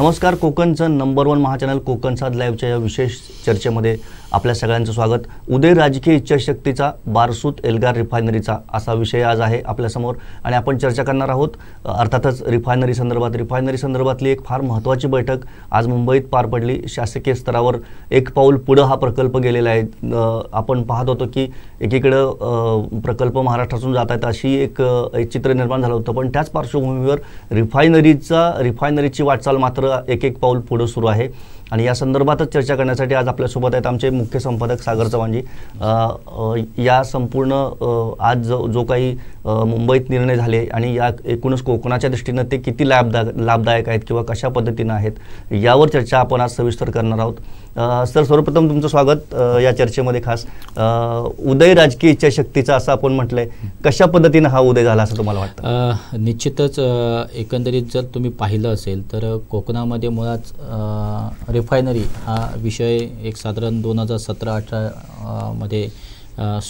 नमस्कार कोकणचं number one महाचॅनल कोकण साध लाईव्हच्या या विशेष चर्चेमध्ये आपल्या सगळ्यांचं स्वागत उदय राजकीय इच्छाशक्तीचा बारसूत एल्गार रिफायनरीचा असा विषय आज आहे आपल्यासमोर आणि आपण चर्चा करणार आहोत अर्थातच रिफायनरी संदर्भात रिफायनरी संदर्भातली एक फार महत्त्वाची बैठक आज मुंबईत पार पडली शासकीय स्तरावर एक पाऊल पुढं हा प्रकल्प गेलेला आहे आपण पाहत होतो की एकीकडं प्रकल्प महाराष्ट्रातून जात आहेत अशी एक चित्र निर्माण झालं होतं पण त्याच पार्श्वभूमीवर रिफायनरीचा रिफायनरीची वाटचाल मात्र एक एक पाऊल पुढं सुरू आहे आणि या संदर्भातच चर्चा करण्यासाठी आज आपल्यासोबत आहेत आमचे मुख्य संपादक सागर चव्हाणजी या संपूर्ण आज जो जो काही मुंबईत निर्णय झाले आणि या एकूणच कोकणाच्या दृष्टीनं ते किती लाभदा लाभदायक आहेत किंवा कशा पद्धतीनं आहेत यावर चर्चा आपण आज सविस्तर करणार आहोत सर सर्वप्रथम तुमचं स्वागत या चर्चेमध्ये खास उदय राजकीय इच्छाशक्तीचा असं आपण म्हटलंय कशा पद्धतीनं हा उदय झाला असं तुम्हाला वाटतं निश्चितच एकंदरीत जर तुम्ही पाहिलं असेल तर कोकणामध्ये मुळात रिफायनरी हा विषय एक साधारण दोन हजार सतरा अठरामध्ये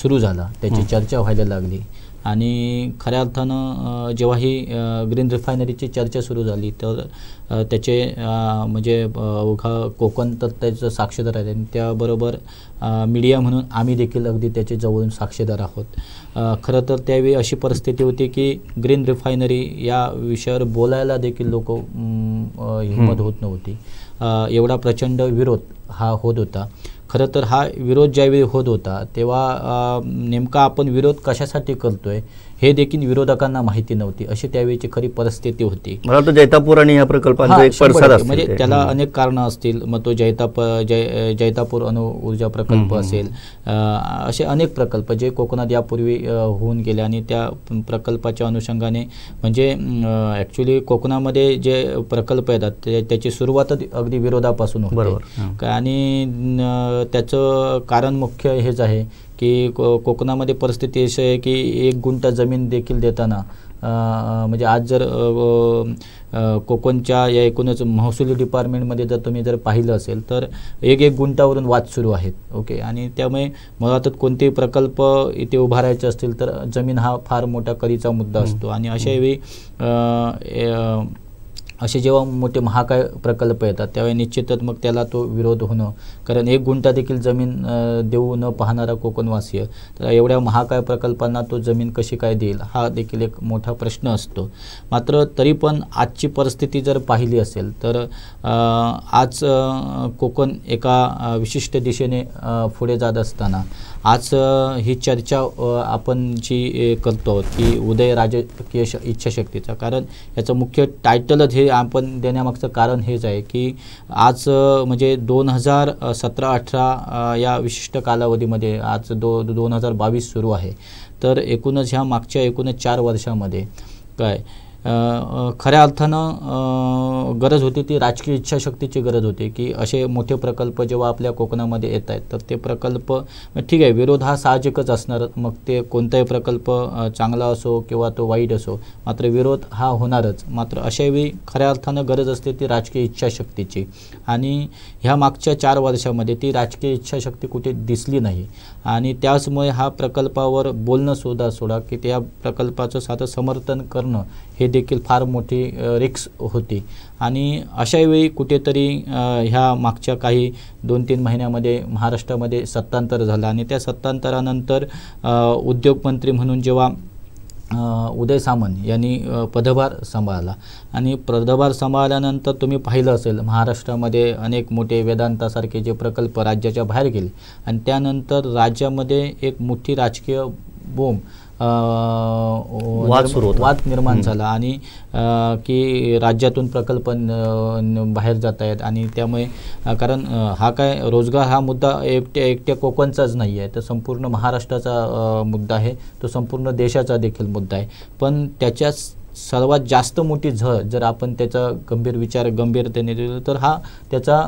सुरू झाला त्याची चर्चा व्हायला लागली आणि खऱ्या अर्थानं जेव्हा ही ग्रीन रिफायनरीची चर्चा सुरू झाली तर त्याचे म्हणजे अवघा कोकण तर त्याचं साक्षीदार आहे आणि त्याबरोबर मीडिया म्हणून आम्ही देखील अगदी त्याचे जवळून साक्षीदार आहोत खरं तर त्यावेळी अशी परिस्थिती होती की ग्रीन रिफायनरी या विषयावर बोलायला देखील लोक हिंमत होत नव्हती एवढा प्रचंड विरोध हा होत होता खरं तर हा विरोध ज्यावेळी होत होता तेव्हा नेमका आपण विरोध कशासाठी करतो आहे हे देखील विरोधकांना माहिती नव्हती अशी त्यावेळीची खरी परिस्थिती होती मला तर जैतापूर आणि या प्रकल्पाचा म्हणजे त्याला अनेक कारणं असतील मग तो जैताप जै जैतापूर अणु ऊर्जा प्रकल्प असेल असे अनेक प्रकल्प जे कोकणात यापूर्वी होऊन गेले आणि त्या प्रकल्पाच्या अनुषंगाने म्हणजे ॲक्च्युली कोकणामध्ये जे प्रकल्प येतात त्याची सुरुवातच अगदी विरोधापासून होते आणि त्याचं कारण मुख्य हेच आहे की को कोकणामध्ये परिस्थिती अशी आहे की एक गुंठा जमीन देखील देताना म्हणजे आज जर कोकणच्या या एकूणच महसुली डिपार्टमेंटमध्ये जर तुम्ही जर पाहिलं असेल तर एक एक गुंठावरून वाद सुरू आहेत ओके आणि त्यामुळे मला वाटतं कोणतेही प्रकल्प इथे उभारायचे असतील तर जमीन हा फार मोठा करीचा मुद्दा असतो आणि अशावेळी असे जेव्हा मोठे महाकाय प्रकल्प येतात त्यावेळी निश्चितच मग त्याला तो विरोध होणं कारण एक गुंठा देखील जमीन देऊ न पाहणारा कोकणवासीय तर एवढ्या महाकाय प्रकल्पांना तो जमीन कशी काय देईल हा देखील एक मोठा प्रश्न असतो मात्र तरी पण आजची परिस्थिती जर पाहिली असेल तर आज कोकण एका विशिष्ट दिशेने पुढे जात असताना आज ही चर्चा आपण जी करतो की उदय राजकीय इच्छाशक्तीचा कारण याचं मुख्य टायटलच हे आपण देण्यामागचं कारण हेच आहे की आज म्हणजे दोन हजार सतरा अठरा या विशिष्ट कालावधीमध्ये आज दो दोन हजार बावीस सुरू आहे तर एकूणच ह्या मागच्या एकूणच चार वर्षामध्ये काय खऱ्या अर्थानं गरज होती ती राजकीय इच्छाशक्तीची गरज होती की असे मोठे प्रकल्प जेव्हा आपल्या कोकणामध्ये येत आहेत तर ते प्रकल्प ठीक आहे विरोध हा साहजिकच असणार मग ते कोणताही प्रकल्प चांगला असो किंवा तो वाईट असो मात्र विरोध हा होणारच मात्र अशावेळी खऱ्या अर्थानं गरज असते ती राजकीय इच्छाशक्तीची आणि ह्या मागच्या चार वर्षामध्ये ती राजकीय इच्छाशक्ती कुठे दिसली नाही आणि त्याचमुळे हा प्रकल्पावर बोलणं सुद्धा सोडा की त्या प्रकल्पाचं साधं समर्थन करणं हे देखील फार मोठी रिक्स होती आणि अशावेळी कुठेतरी ह्या मागच्या काही दोन तीन महिन्यामध्ये महाराष्ट्रामध्ये सत्तांतर झालं आणि त्या सत्तांतरानंतर उद्योगमंत्री म्हणून जेव्हा उदय सामंत यांनी पदभार सांभाळला आणि पदभार सांभाळल्यानंतर तुम्ही पाहिलं असेल महाराष्ट्रामध्ये अनेक मोठे वेदांतासारखे जे प्रकल्प राज्याच्या बाहेर गेले आणि त्यानंतर राज्यामध्ये एक मोठी राजकीय बोम वाद सुरू वाद निर्माण झाला आणि की राज्यातून प्रकल्प बाहेर जात आहेत आणि त्यामुळे कारण हा काय रोजगार हा मुद्दा एकट्या एकट्या कोकणचाच नाही आहे तर संपूर्ण महाराष्ट्राचा मुद्दा आहे तो संपूर्ण देशाचा देखील मुद्दा आहे पण त्याच्याच सर्वात जास्त मोठी झळ जर आपण त्याचा गंभीर विचार गंभीरतेने दिलो तर हा त्याचा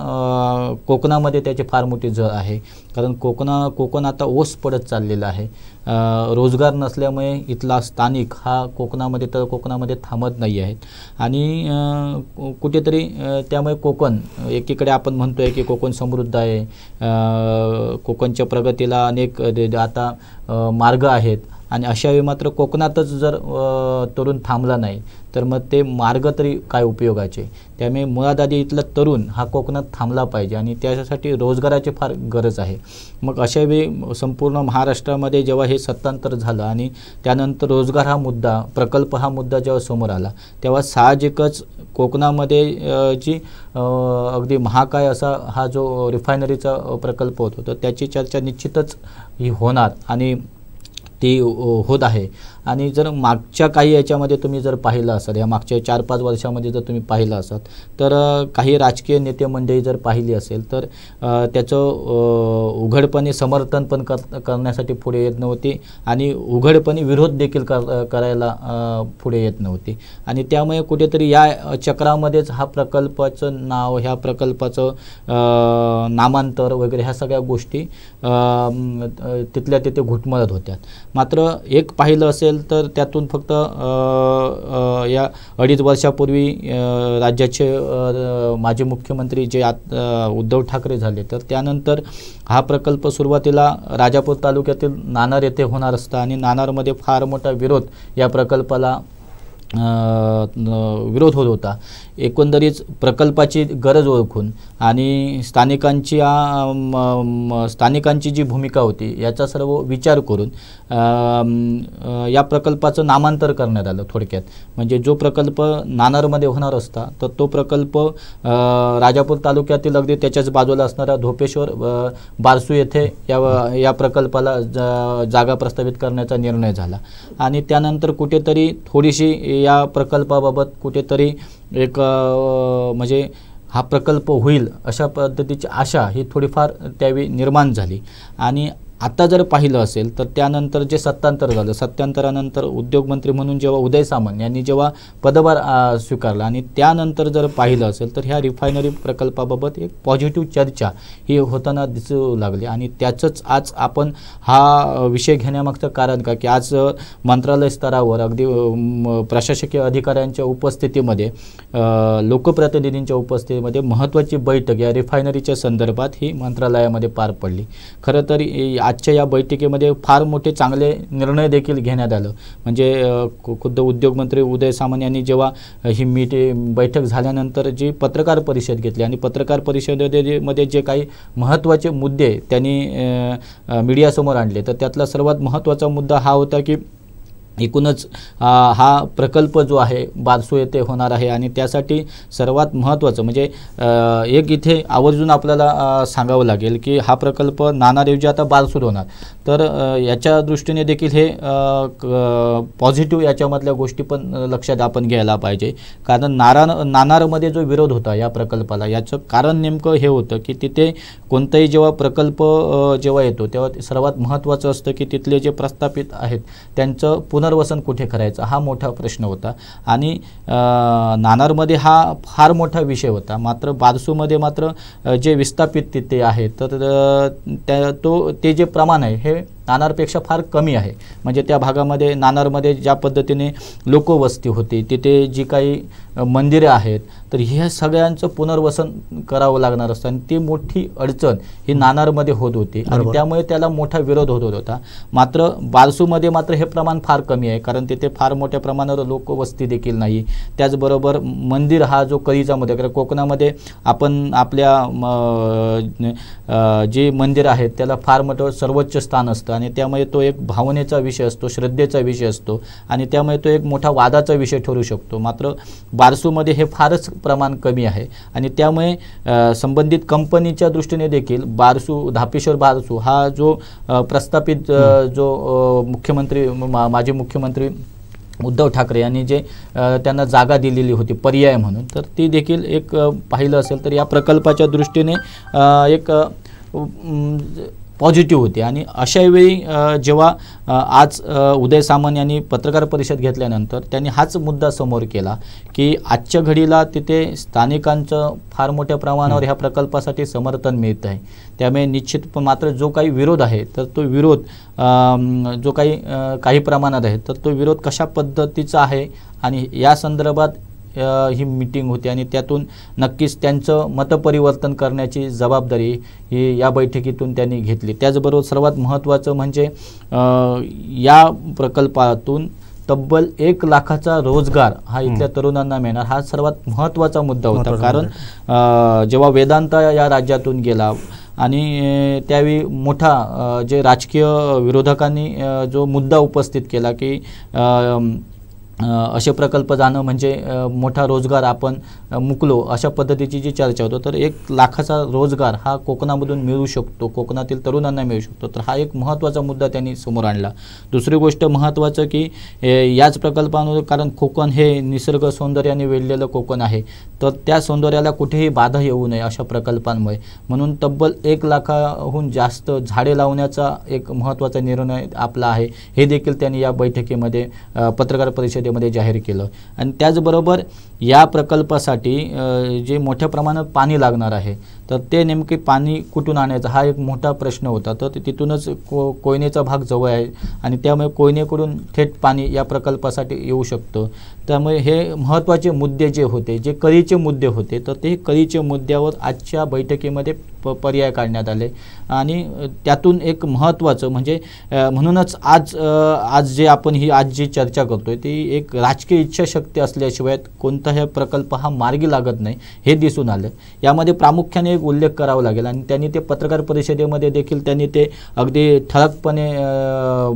कोकणामध्ये त्याची फार मोठी झळ आहे कारण कोकणा कोकण आता ओस पडत चाललेला आहे रोजगार नसल्यामुळे इथला स्थानिक हा कोकणामध्ये तर कोकणामध्ये थांबत नाही आहेत आणि कुठेतरी त्यामुळे कोकण एकीकडे आपण म्हणतो आहे की कोकण समृद्ध आहे कोकणच्या प्रगतीला अनेक आता मार्ग आहेत आणि अशावेळी मात्र कोकणातच जर तरुण थांबला नाही तर मग ते मार्ग तरी काय उपयोगाचे त्यामुळे मुळात आधी इथला तरुण हा कोकणात थांबला पाहिजे आणि त्याच्यासाठी रोजगाराची फार गरज आहे मग अशावेळी संपूर्ण महाराष्ट्रामध्ये जेव्हा हे सत्तांतर झालं आणि त्यानंतर रोजगार हा मुद्दा प्रकल्प हा मुद्दा जेव्हा समोर आला तेव्हा साहजिकच कोकणामध्ये जी अगदी महाकाय असा हा जो रिफायनरीचा प्रकल्प होतो तर त्याची चर्चा निश्चितच ही होणार आणि ते होत आहे आणि जर मागच्या काही याच्यामध्ये तुम्ही जर पाहिलं असाल या मागच्या चार पाच वर्षामध्ये जर तुम्ही पाहिलं असाल तर काही राजकीय नेते मंडळी जर पाहिली असेल तर त्याचं उघडपणे समर्थन पण कर करण्यासाठी पुढे येत नव्हती आणि उघडपणे विरोध देखील कर करायला पुढे येत नव्हती आणि त्यामुळे कुठेतरी या चक्रामध्येच हा प्रकल्पाचं नाव ह्या प्रकल्पाचं नामांतर वगैरे ह्या सगळ्या गोष्टी तिथल्या तिथे घुटमळत होत्या मात्र एक पाहिलं असेल असेल तर त्यातून फक्त या अडीच वर्षापूर्वी राज्याचे माजी मुख्यमंत्री जे आत उद्धव ठाकरे झाले तर त्यानंतर हा प्रकल्प सुरुवातीला राजापूर तालुक्यातील नानार येथे होणार असता आणि नानारमध्ये फार मोठा विरोध या प्रकल्पाला विरोध होत होता एकंदरीत प्रकल्पाची गरज ओळखून आणि स्थानिकांची स्थानिकांची जी भूमिका होती याचा सर्व विचार करून या प्रकल्पाचं नामांतर करण्यात आलं थोडक्यात म्हणजे जो प्रकल्प नानारमध्ये होणार असता तर तो प्रकल्प राजापूर तालुक्यातील अगदी त्याच्याच बाजूला असणाऱ्या धोपेश्वर बारसू येथे या या प्रकल्पाला जागा प्रस्तावित करण्याचा निर्णय झाला आणि त्यानंतर कुठेतरी थोडीशी या प्रकल्पाबाबत कुठेतरी एक म्हणजे हा प्रकल्प होईल अशा पद्धतीची आशा ही थोडीफार त्यावेळी निर्माण झाली आणि आत्ता जर पाहिलं असेल तर त्यानंतर जे सत्तांतर झालं सत्तांतरानंतर उद्योगमंत्री म्हणून जेव्हा उदय सामंत यांनी जेव्हा पदभार स्वीकारला आणि त्यानंतर जर पाहिलं असेल तर ह्या रिफायनरी प्रकल्पाबाबत एक पॉझिटिव्ह चर्चा ही होताना दिसू लागली आणि त्याचंच आज आपण हा विषय घेण्यामागचं कारण का की आज मंत्रालय स्तरावर अगदी प्रशासकीय अधिकाऱ्यांच्या उपस्थितीमध्ये लोकप्रतिनिधींच्या उपस्थितीमध्ये महत्त्वाची बैठक या रिफायनरीच्या संदर्भात ही मंत्रालयामध्ये पार पडली खरं तर आजच्या या बैठकीमध्ये फार मोठे चांगले निर्णय देखील घेण्यात आलं म्हणजे खुद्द उद्योगमंत्री उदय सामंत यांनी जेव्हा ही मीटिंग बैठक झाल्यानंतर जी पत्रकार परिषद घेतली आणि पत्रकार परिषदेमध्ये जे काही महत्त्वाचे मुद्दे त्यांनी मीडियासमोर आणले तर त्यातला सर्वात महत्त्वाचा मुद्दा हा होता की एकूणच हा प्रकल्प जो आहे बारसू येथे होणार आहे आणि त्यासाठी सर्वात महत्त्वाचं म्हणजे एक इथे आवर्जून आपल्याला सांगावं लागेल की हा प्रकल्प नानादेवजी आता बारसूर होणार तर याच्या दृष्टीने देखील हे पॉझिटिव्ह याच्यामधल्या गोष्टी पण लक्षात आपण घ्यायला पाहिजे कारण नार नानारमध्ये जो विरोध होता या प्रकल्पाला याचं कारण नेमकं हे होतं की तिथे कोणताही जेव्हा प्रकल्प जेव्हा येतो तेव्हा सर्वात महत्त्वाचं असतं की तिथले जे प्रस्थापित आहेत त्यांचं पुनर् पुनर्वसन कुठे करायचं हा मोठा प्रश्न होता आणि नाणारमध्ये हा फार मोठा विषय होता मात्र बारसूमध्ये मात्र जे विस्थापित तिथे आहे तर त्या तो ते जे प्रमाण आहे हे नाणारपेक्षा फार कमी आहे म्हणजे त्या भागामध्ये नाणारमध्ये ज्या पद्धतीने लोकवस्ती होती तिथे जी काही मंदिरे आहेत तर ह्या सगळ्यांचं पुनर्वसन करावं लागणार असतं आणि ती मोठी अडचण ही नाणारमध्ये होत होती आणि त्यामुळे त्याला मोठा विरोध होत होता मात्र बारसूमध्ये मात्र हे प्रमाण फार कमी आहे कारण तिथे फार मोठ्या प्रमाणावर लोकवस्ती देखील नाही त्याचबरोबर मंदिर हा जो मध्ये कारण कोकणामध्ये आपण आपल्या जे मंदिर आहेत त्याला फार मोठं सर्वोच्च स्थान असतं आणि त्यामुळे तो एक भावनेचा विषय असतो श्रद्धेचा विषय असतो आणि त्यामुळे तो एक मोठा वादाचा विषय ठरू शकतो मात्र बारसूमध्ये हे फारच प्रमाण कमी आहे आणि त्यामुळे संबंधित कंपनीच्या दृष्टीने देखील बारसू धापेश्वर बारसू हा जो प्रस्थापित जो मुख्यमंत्री माजी मुख्यमंत्री उद्धव ठाकरे यांनी जे त्यांना जागा दिलेली होती पर्याय म्हणून तर ती देखील एक पाहिलं असेल तर या प्रकल्पाच्या दृष्टीने एक पॉझिटिव्ह होते आणि अशावेळी जेव्हा आज उदय सामंत यांनी पत्रकार परिषद घेतल्यानंतर त्यांनी हाच मुद्दा समोर केला की आजच्या घडीला तिथे स्थानिकांचं फार मोठ्या प्रमाणावर ह्या प्रकल्पासाठी समर्थन मिळत आहे त्यामुळे निश्चित मात्र जो काही विरोध आहे तर तो विरोध जो काही काही प्रमाणात आहे तर तो विरोध कशा पद्धतीचा आहे आणि या संदर्भात ही मीटिंग होती आणि त्यातून नक्कीच त्यांचं मतपरिवर्तन करण्याची जबाबदारी ही या बैठकीतून त्यांनी घेतली त्याचबरोबर सर्वात महत्त्वाचं म्हणजे या प्रकल्पातून तब्बल एक लाखाचा रोजगार हा इथल्या तरुणांना मिळणार हा सर्वात महत्त्वाचा मुद्दा होता कारण जेव्हा वेदांता या राज्यातून गेला आणि त्यावेळी मोठा जे राजकीय विरोधकांनी जो मुद्दा उपस्थित केला की असे प्रकल्प जाणं म्हणजे मोठा रोजगार आपण मुकलो अशा पद्धतीची जी चर्चा होतो तर एक लाखाचा रोजगार हा कोकणामधून मिळू शकतो कोकणातील तरुणांना मिळू शकतो तर हा एक महत्त्वाचा मुद्दा त्यांनी समोर आणला दुसरी गोष्ट महत्त्वाचं की याच प्रकल्पानुसार कारण कोकण हे निसर्ग सौंदर्याने वेढलेलं कोकण आहे तर त्या सौंदर्याला कुठेही बाधा येऊ नये अशा प्रकल्पांमुळे म्हणून तब्बल एक लाखाहून जास्त झाडे लावण्याचा एक महत्त्वाचा निर्णय आपला आहे हे देखील त्यांनी या बैठकीमध्ये पत्रकार परिषदे मध्ये जाहीर केलं आणि त्याचबरोबर या प्रकल्पासाठी जे मोठ्या प्रमाणात पाणी लागणार आहे तर ते नेमके पाणी कुठून आणायचं हा एक मोठा प्रश्न होता तर तिथूनच को कोयनेचा भाग जवळ आहे आणि त्यामुळे कोयनेकडून थेट पाणी या प्रकल्पासाठी येऊ शकतं त्यामुळे हे महत्त्वाचे मुद्दे जे होते जे कळीचे मुद्दे होते तर ते कळीच्या मुद्द्यावर आजच्या बैठकीमध्ये प पर्याय काढण्यात आले आणि त्यातून एक महत्त्वाचं म्हणजे म्हणूनच आज आज जे आपण ही आज जी चर्चा करतो आहे ती एक राजकीय इच्छाशक्ती असल्याशिवाय कोणताही प्रकल्प हा मार्गी लागत नाही हे दिसून आलं यामध्ये प्रामुख्याने एक उल्लेख करावा लागेल आणि त्यांनी ते पत्रकार परिषदेमध्ये देखील त्यांनी ते अगदी ठळकपणे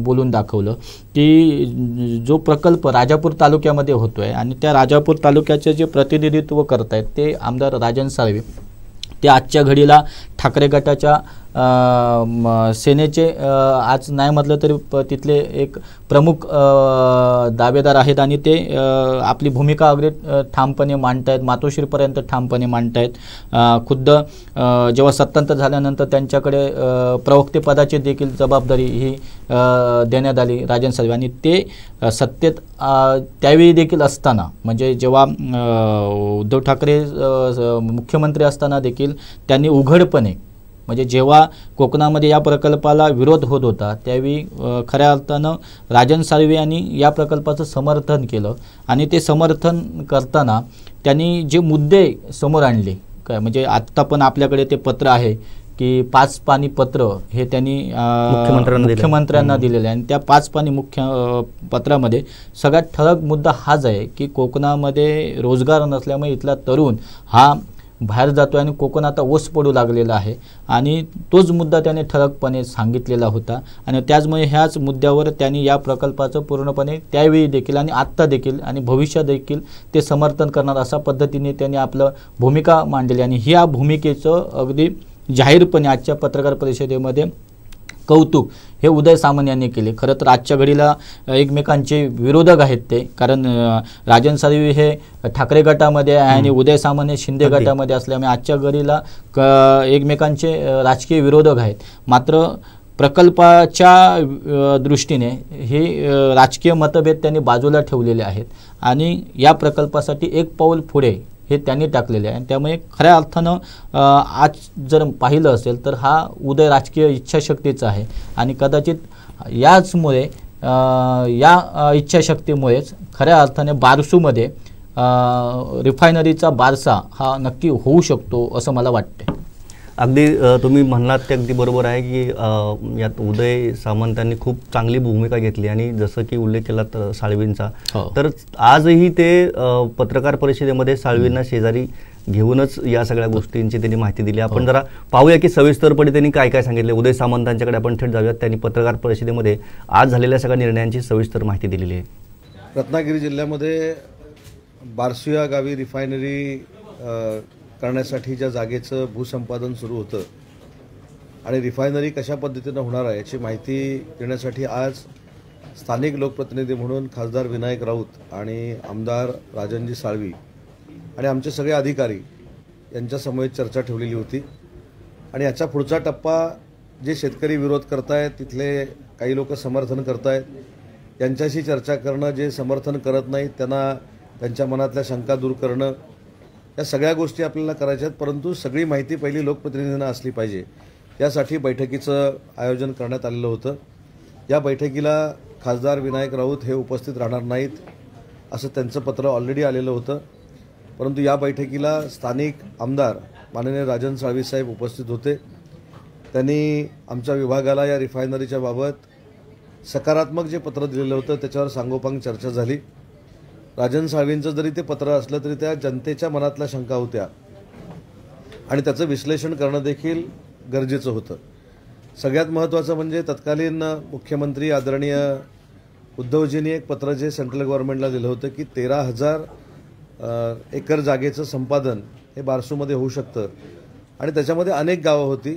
बोलून दाखवलं की जो प्रकल्प राजापूर तालुक्यामध्ये होतो आहे आणि त्या राजापूर तालुक्याचे जे प्रतिनिधित्व करत आहेत ते आमदार राजन साळवे ते आजच्या घडीला ठाकरे गटाच्या सेनेचे आज नाही म्हटलं तरी तिथले एक प्रमुख दावेदार आहेत आणि ते आपली भूमिका अगदी ठामपणे मांडत आहेत मातोश्रीपर्यंत ठामपणे मांडत आहेत खुद्द जेव्हा सत्तांतर झाल्यानंतर त्यांच्याकडे प्रवक्तेपदाची देखील जबाबदारी ही देण्यात आली राजन साहेब आणि ते सत्तेत त्यावेळी देखील असताना म्हणजे जेव्हा उद्धव ठाकरे मुख्यमंत्री असताना देखील त्यांनी उघडपणे म्हणजे जेव्हा कोकणामध्ये या प्रकल्पाला विरोध होत होता त्यावेळी खऱ्या अर्थानं राजन साळवे यांनी या प्रकल्पाचं समर्थन केलं आणि ते समर्थन करताना त्यांनी जे मुद्दे समोर आणले काय म्हणजे आत्ता पण आपल्याकडे ते पत्र आहे की पाच पाणी पत्र हे त्यांनी मुख्यमंत्र्यांना दिलेलं आहे आणि त्या पाच पाणी मुख्य पत्रामध्ये सगळ्यात ठळक मुद्दा हाच आहे की कोकणामध्ये रोजगार नसल्यामुळे इथला तरुण हा बाहेर जातो आणि कोकण आता ओस पडू लागलेला आहे आणि तोच मुद्दा त्याने ठळकपणे सांगितलेला होता आणि त्याचमुळे ह्याच मुद्द्यावर त्यांनी या प्रकल्पाचं पूर्णपणे त्यावेळी देखील आणि आत्ता देखील आणि भविष्य देखील ते समर्थन करणार अशा पद्धतीने त्यांनी आपलं भूमिका मांडली आणि ह्या भूमिकेचं अगदी जाहीरपणे आजच्या पत्रकार परिषदेमध्ये कौतुक हे उदय सामंत यांनी केले खरं तर आजच्या घडीला एकमेकांचे विरोधक आहेत ते कारण राजन सावी हे ठाकरे गटामध्ये आहे आणि उदय सामंत हे शिंदे गटामध्ये असल्यामुळे आजच्या घडीला क एकमेकांचे राजकीय विरोधक आहेत मात्र प्रकल्पाच्या दृष्टीने हे राजकीय मतभेद त्यांनी बाजूला ठेवलेले आहेत आणि या प्रकल्पासाठी एक पाऊल पुढे हे त्यांनी टाकलेले आहे आणि त्यामुळे खऱ्या अर्थानं आज जर पाहिलं असेल तर हा उदय राजकीय इच्छाशक्तीचा आहे आणि कदाचित याचमुळे या इच्छाशक्तीमुळेच खऱ्या अर्थाने बारसूमध्ये रिफायनरीचा बारसा हा नक्की होऊ शकतो असं मला वाटते अगदी तुम्ही म्हणलात ते अगदी बरोबर आहे की यात उदय सामंतांनी खूप चांगली भूमिका घेतली आणि जसं की उल्लेख केला तर साळवींचा हो. तर आजही ते पत्रकार परिषदेमध्ये साळवींना शेजारी घेऊनच या सगळ्या गोष्टींची त्यांनी माहिती दिली आपण हो. जरा पाहूया की सविस्तरपणे त्यांनी काय काय सांगितले उदय सामंतांच्याकडे आपण थेट जाऊयात त्यांनी पत्रकार परिषदेमध्ये आज झालेल्या सगळ्या निर्णयांची सविस्तर माहिती दिलेली आहे रत्नागिरी जिल्ह्यामध्ये बारसुया गावी रिफायनरी करण्यासाठी ज्या जागेचं भूसंपादन सुरू होतं आणि रिफायनरी कशा पद्धतीनं होणार आहे याची माहिती देण्यासाठी आज स्थानिक लोकप्रतिनिधी म्हणून खासदार विनायक राऊत आणि आमदार राजनजी साळवी आणि आमचे सगळे अधिकारी यांच्यासमोर चर्चा ठेवलेली होती आणि याचा पुढचा टप्पा जे शेतकरी विरोध करतायत तिथले काही लोक समर्थन करतायत यांच्याशी चर्चा करणं जे समर्थन करत नाहीत त्यांना त्यांच्या मनातल्या शंका दूर करणं या सगळ्या गोष्टी आपल्याला करायच्या आहेत परंतु सगळी माहिती पहिली लोकप्रतिनिधींना असली पाहिजे यासाठी बैठकीचं आयोजन करण्यात आलेलं होतं या बैठकीला खासदार विनायक राऊत हे उपस्थित राहणार नाहीत असं त्यांचं पत्र ऑलरेडी आलेलं होतं परंतु या बैठकीला स्थानिक आमदार माननीय राजन साळवी साहेब उपस्थित होते त्यांनी आमच्या विभागाला या रिफायनरीच्या बाबत सकारात्मक जे पत्र दिलेलं होतं त्याच्यावर सांगोपांग चर्चा झाली राजन साळवींचं जरी ते पत्र असलं तरी त्या जनतेच्या मनातल्या शंका होत्या आणि त्याचं विश्लेषण करणं देखील गरजेचं होतं सगळ्यात महत्त्वाचं म्हणजे तत्कालीन मुख्यमंत्री आदरणीय उद्धवजींनी एक पत्र जे सेंट्रल गव्हर्नमेंटला दिलं होतं की तेरा हजार एकर जागेचं संपादन हे बारसूमध्ये होऊ शकतं आणि त्याच्यामध्ये अनेक गावं होती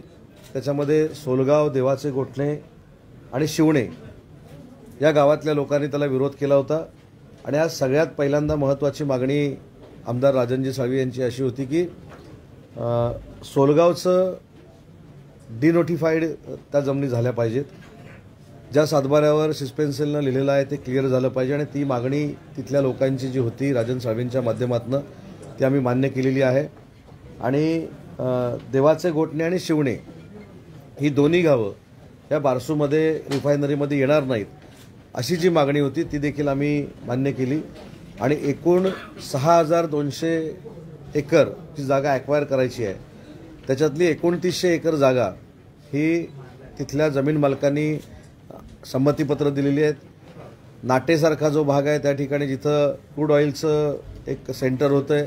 त्याच्यामध्ये सोलगाव देवाचे गोठणे आणि शिवणे या गावातल्या लोकांनी त्याला विरोध केला होता आणि आज सगळ्यात पहिल्यांदा महत्त्वाची मागणी आमदार राजनजी साळवी यांची अशी होती की सोलगावचं डिनोटिफाईड त्या जमिनी झाल्या पाहिजेत ज्या सातबाऱ्यावर सिस्पेन्सेलनं लिहिलेलं आहे ते क्लिअर झालं पाहिजे आणि ती मागणी तिथल्या लोकांची जी होती राजन साळवींच्या माध्यमातून ती आम्ही मान्य केलेली आहे आणि देवाचे गोटणे आणि शिवणे ही दोन्ही गावं या बारसूमध्ये रिफायनरीमध्ये येणार नाहीत अशी जी मागणी होती ती देखील आम्ही मान्य केली आणि एकूण सहा हजार दोनशे एकर ही जागा ॲक्वायर करायची आहे त्याच्यातली एकोणतीसशे एकर जागा ही तिथल्या जमीन मालकांनी संमतीपत्र दिलेली आहेत नाटेसारखा जो भाग आहे त्या ठिकाणी जिथं क्रूड ऑइलचं एक सेंटर होतं आहे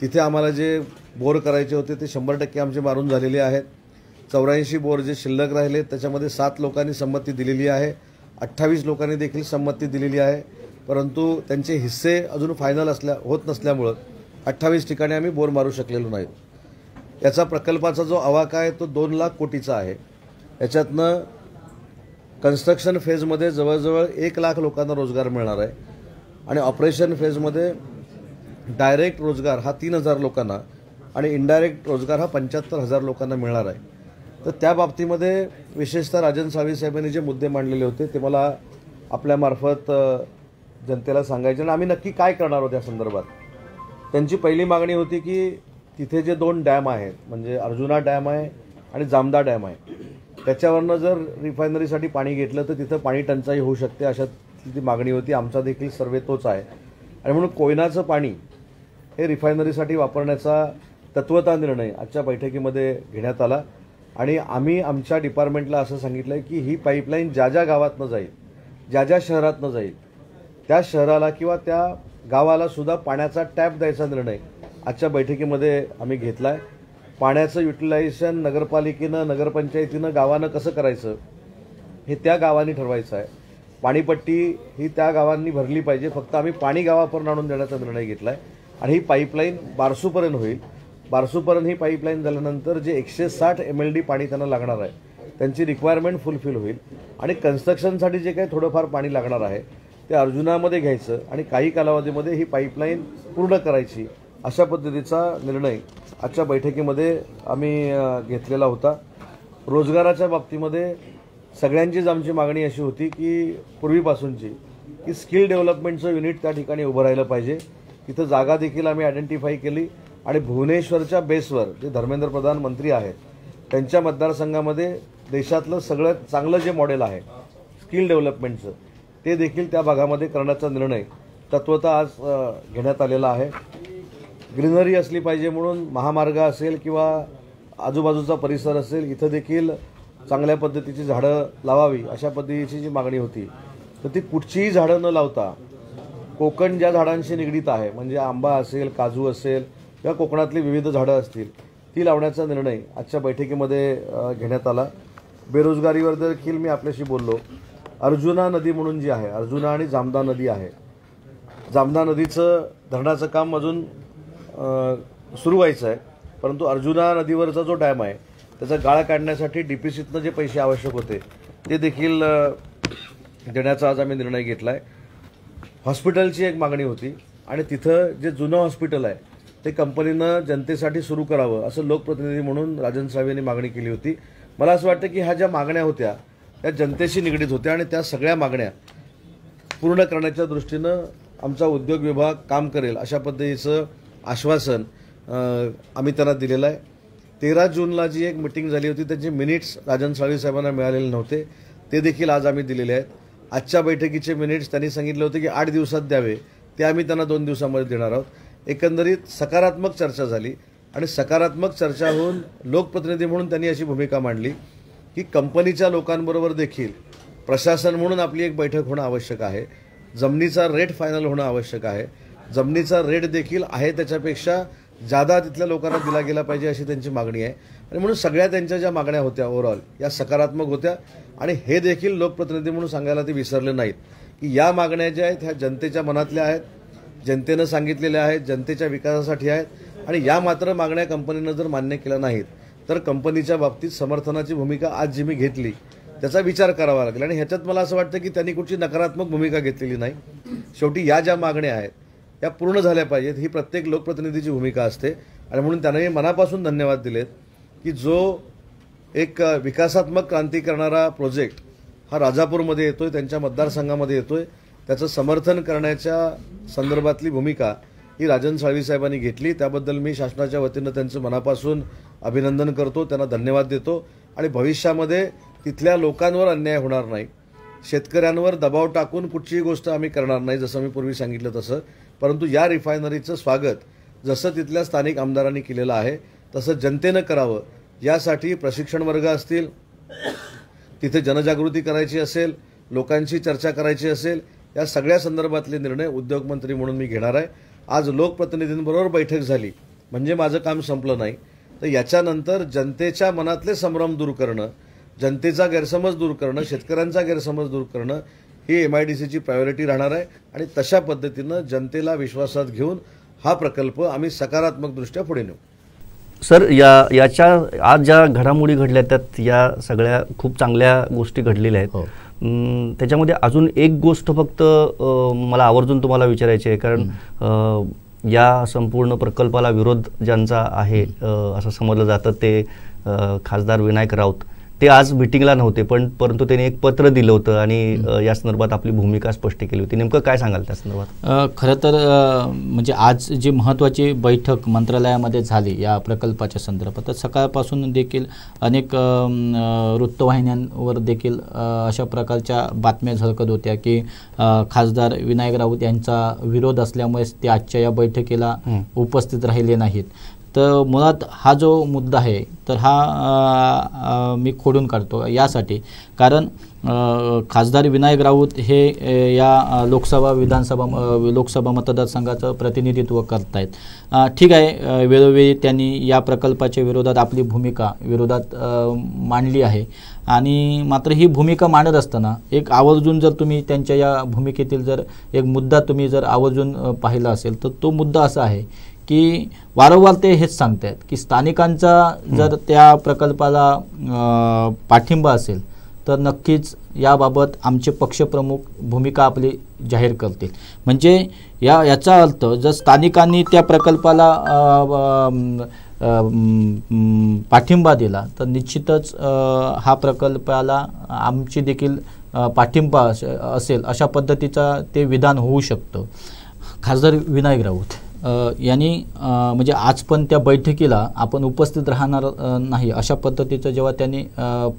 तिथे आम्हाला जे बोर करायचे होते ते शंभर टक्के आमचे मारून झालेले आहेत चौऱ्याऐंशी बोर जे शिल्लक राहिले त्याच्यामध्ये सात लोकांनी संमती दिलेली आहे अठ्ठावीस लोकांनी देखील संमती दिलेली आहे परंतु त्यांचे हिस्से अजून फायनल असल्या होत नसल्यामुळं अठ्ठावीस ठिकाणी आम्ही बोर मारू शकलेलो नाही याचा प्रकल्पाचा जो आवाका आहे तो दोन लाख कोटीचा आहे याच्यातनं कन्स्ट्रक्शन फेजमध्ये जवळजवळ एक लाख लोकांना रोजगार मिळणार आहे आणि ऑपरेशन फेजमध्ये डायरेक्ट रोजगार हा तीन हजार लोकांना आणि इनडायरेक्ट रोजगार हा पंच्याहत्तर हजार लोकांना मिळणार आहे तर त्या बाबतीमध्ये विशेषतः राजन साळवी साहेबांनी जे मुद्दे मांडलेले होते ते मला आपल्यामार्फत जनतेला सांगायचे आणि आम्ही नक्की काय करणार आहोत त्या संदर्भात त्यांची पहिली मागणी होती की तिथे जे दोन डॅम आहेत म्हणजे अर्जुना डॅम आहे आणि जामदा डॅम आहे त्याच्यावरनं जर रिफायनरीसाठी पाणी घेतलं तर तिथं पाणी टंचाई होऊ शकते अशा ती मागणी होती आमचा देखील सर्वे तोच आहे आणि म्हणून कोयनाचं पाणी हे रिफायनरीसाठी वापरण्याचा तत्वता निर्णय आजच्या बैठकीमध्ये घेण्यात आला आणि आम्ही आमच्या डिपार्टमेंटला असं सांगितलं आहे की ही पाईपलाईन ज्या ज्या गावातनं जाईल ज्या ज्या शहरातनं जाईल त्या शहराला किंवा त्या गावाला सुद्धा पाण्याचा टॅप द्यायचा निर्णय आजच्या बैठकीमध्ये आम्ही घेतला आहे पाण्याचं युटिलायझेशन नगरपालिकेनं नगरपंचायतीनं गावानं कसं करायचं हे त्या गावांनी ठरवायचं आहे पाणीपट्टी ही त्या गावांनी भरली पाहिजे फक्त आम्ही पाणी गावापर्यंत आणून देण्याचा निर्णय घेतला आहे आणि ही पाईपलाईन बारसूपर्यंत होईल बारसूपर्यंत ही पाईपलाईन झाल्यानंतर जे एकशे साठ एम एल डी पाणी त्यांना लागणार आहे त्यांची रिक्वायरमेंट फुलफिल होईल आणि कन्स्ट्रक्शनसाठी जे काही थोडंफार पाणी लागणार आहे ते अर्जुनामध्ये घ्यायचं आणि काही कालावधीमध्ये ही पाईपलाईन पूर्ण करायची अशा पद्धतीचा निर्णय आजच्या बैठकीमध्ये आम्ही घेतलेला होता रोजगाराच्या बाबतीमध्ये सगळ्यांचीच आमची मागणी अशी होती की पूर्वीपासूनची की स्किल डेव्हलपमेंटचं युनिट त्या ठिकाणी उभं राहिलं पाहिजे तिथं जागा देखील आम्ही आयडेंटिफाय केली आणि भुवनेश्वरच्या बेसवर जे धर्मेंद्र प्रधान मंत्री आहेत त्यांच्या मतदारसंघामध्ये देशातलं सगळ्यात चांगलं जे मॉडेल आहे स्किल डेव्हलपमेंटचं ते देखील त्या भागामध्ये करण्याचा निर्णय तत्वतः आज घेण्यात आलेला आहे ग्रीनरी असली पाहिजे म्हणून महामार्ग असेल किंवा आजूबाजूचा परिसर असेल इथं देखील चांगल्या पद्धतीची झाडं लावावी अशा पद्धतीची जी मागणी होती तर ती कुठचीही झाडं न लावता कोकण ज्या झाडांशी निगडीत आहे म्हणजे आंबा असेल काजू असेल किंवा कोकणातली विविध झाडं असतील ती लावण्याचा निर्णय आजच्या बैठकीमध्ये घेण्यात आला बेरोजगारीवर देखील मी आपल्याशी बोललो अर्जुना नदी म्हणून जी आहे अर्जुना आणि जामदा नदी आहे जामदा नदीचं धरणाचं काम अजून सुरू व्हायचं आहे परंतु अर्जुना नदीवरचा जो डॅम आहे त्याचा गाळा काढण्यासाठी डी पी सीतनं जे पैसे आवश्यक होते ते देखील देण्याचा आज आम्ही निर्णय घेतला आहे हॉस्पिटलची एक मागणी होती आणि तिथं जे जुनं हॉस्पिटल आहे ते कंपनीनं जनतेसाठी सुरू करावं असं लोकप्रतिनिधी म्हणून राजन साहेब यांनी मागणी केली होती मला असं वाटतं की ह्या ज्या मागण्या होत्या त्या जनतेशी निगडीत होत्या आणि त्या सगळ्या मागण्या पूर्ण करण्याच्या दृष्टीनं आमचा उद्योग विभाग काम करेल अशा पद्धतीचं आश्वासन आम्ही त्यांना दिलेलं आहे तेरा जूनला जी एक मिटिंग झाली होती त्याचे मिनिट्स राजन साळवी साहेबांना मिळालेले नव्हते ते देखील आज आम्ही दिलेले आहेत आजच्या बैठकीचे मिनिट्स त्यांनी सांगितले होते की आठ दिवसात द्यावे ते आम्ही त्यांना दोन दिवसामध्ये देणार आहोत एकंदरीत सकारात्मक चर्चा झाली आणि सकारात्मक चर्चा होऊन लोकप्रतिनिधी म्हणून त्यांनी अशी भूमिका मांडली की कंपनीच्या लोकांबरोबर देखील प्रशासन म्हणून आपली एक बैठक होणं आवश्यक आहे जमिनीचा रेट फायनल होणं आवश्यक आहे जमिनीचा रेट देखील आहे त्याच्यापेक्षा जादा तिथल्या लोकांना दिला गेला पाहिजे अशी त्यांची मागणी आहे आणि म्हणून सगळ्या त्यांच्या ज्या मागण्या होत्या ओव्हरऑल या सकारात्मक होत्या आणि हे देखील लोकप्रतिनिधी म्हणून सांगायला ते विसरले नाहीत की या मागण्या ज्या आहेत ह्या जनतेच्या मनातल्या आहेत जनतेनं सांगितलेल्या आहेत जनतेच्या विकासासाठी आहेत आणि या मात्र मागण्या कंपनीनं जर मान्य केल्या नाहीत तर कंपनीच्या बाबतीत समर्थनाची भूमिका आज जी मी घेतली त्याचा विचार करावा लागेल आणि ह्याच्यात मला असं वाटतं की त्यांनी कुठची नकारात्मक भूमिका घेतलेली नाही शेवटी या ज्या मागण्या आहेत या पूर्ण झाल्या पाहिजेत ही प्रत्येक लोकप्रतिनिधीची भूमिका असते आणि म्हणून त्यांना मी मनापासून धन्यवाद दिलेत की जो एक विकासात्मक क्रांती करणारा प्रोजेक्ट हा राजापूरमध्ये येतोय त्यांच्या मतदारसंघामध्ये येतोय त्याचं समर्थन करण्याच्या संदर्भातली भूमिका ही राजन साळवी साहेबांनी घेतली त्याबद्दल मी शासनाच्या वतीनं त्यांचं मनापासून अभिनंदन करतो त्यांना धन्यवाद देतो आणि भविष्यामध्ये तिथल्या लोकांवर अन्याय होणार नाही शेतकऱ्यांवर दबाव टाकून कुठचीही गोष्ट आम्ही करणार नाही जसं मी पूर्वी सांगितलं तसं परंतु या रिफायनरीचं स्वागत जसं तिथल्या स्थानिक आमदारांनी केलेलं आहे तसं जनतेनं करावं यासाठी प्रशिक्षण वर्ग असतील तिथे जनजागृती करायची असेल लोकांशी चर्चा करायची असेल या सगळ्या संदर्भातले निर्णय उद्योगमंत्री म्हणून मी घेणार आहे आज लोकप्रतिनिधींबरोबर बैठक झाली म्हणजे माझं काम संपलं नाही तर याच्यानंतर जनतेच्या मनातले संभ्रम दूर करणं जनतेचा गैरसमज दूर करणं शेतकऱ्यांचा गैरसमज दूर करणं ही एम आय डी सीची प्रायोरिटी राहणार आहे आणि तशा पद्धतीनं जनतेला विश्वासात घेऊन हा प्रकल्प आम्ही सकारात्मकदृष्ट्या पुढे नेऊ सर या याच्या आज ज्या घडामोडी घडल्या त्यात या सगळ्या खूप चांगल्या गोष्टी घडलेल्या आहेत हो. त्याच्यामध्ये अजून एक गोष्ट फक्त मला आवर्जून तुम्हाला विचारायची आहे कारण या संपूर्ण प्रकल्पाला विरोध ज्यांचा आहे असं समजलं जातं ते खासदार विनायक राऊत ते आज मिटिंगला नव्हते पण परंतु त्यांनी एक पत्र दिलं होतं आणि या संदर्भात आपली भूमिका स्पष्ट केली होती नेमकं काय सांगाल त्या संदर्भात खरं तर म्हणजे आज जी महत्त्वाची बैठक मंत्रालयामध्ये झाली या प्रकल्पाच्या संदर्भात सकाळपासून देखील अनेक वृत्तवाहिन्यांवर देखील अशा प्रकारच्या बातम्या झळकत होत्या की खासदार विनायक राऊत यांचा विरोध असल्यामुळेच ते आजच्या या बैठकीला उपस्थित राहिले नाहीत तर मुळात हा जो मुद्दा आहे तर हा मी खोडून काढतो यासाठी कारण खासदार विनायक राऊत हे या लोकसभा विधानसभा लोकसभा मतदारसंघाचं प्रतिनिधित्व करत आहेत ठीक आहे वेळोवेळी त्यांनी या प्रकल्पाच्या विरोधात आपली भूमिका विरोधात मांडली आहे आणि मात्र ही भूमिका मांडत असताना एक आवर्जून जर तुम्ही त्यांच्या या भूमिकेतील जर एक मुद्दा तुम्ही जर आवर्जून पाहिला असेल तर तो मुद्दा असा आहे की वारंवार ते हेच सांगत आहेत की स्थानिकांचा जर त्या प्रकल्पाला पाठिंबा असेल तर नक्कीच याबाबत आमचे पक्षप्रमुख भूमिका आपली जाहीर करतील म्हणजे या याचा अर्थ जर स्थानिकांनी त्या प्रकल्पाला पाठिंबा दिला तर निश्चितच हा प्रकल्पाला आमची देखील पाठिंबा असेल अशा पद्धतीचा ते विधान होऊ शकतं खासदार विनायक राऊत यांनी म्हणजे आज पण त्या बैठकीला आपण उपस्थित राहणार नाही अशा पद्धतीचं जेव्हा त्यांनी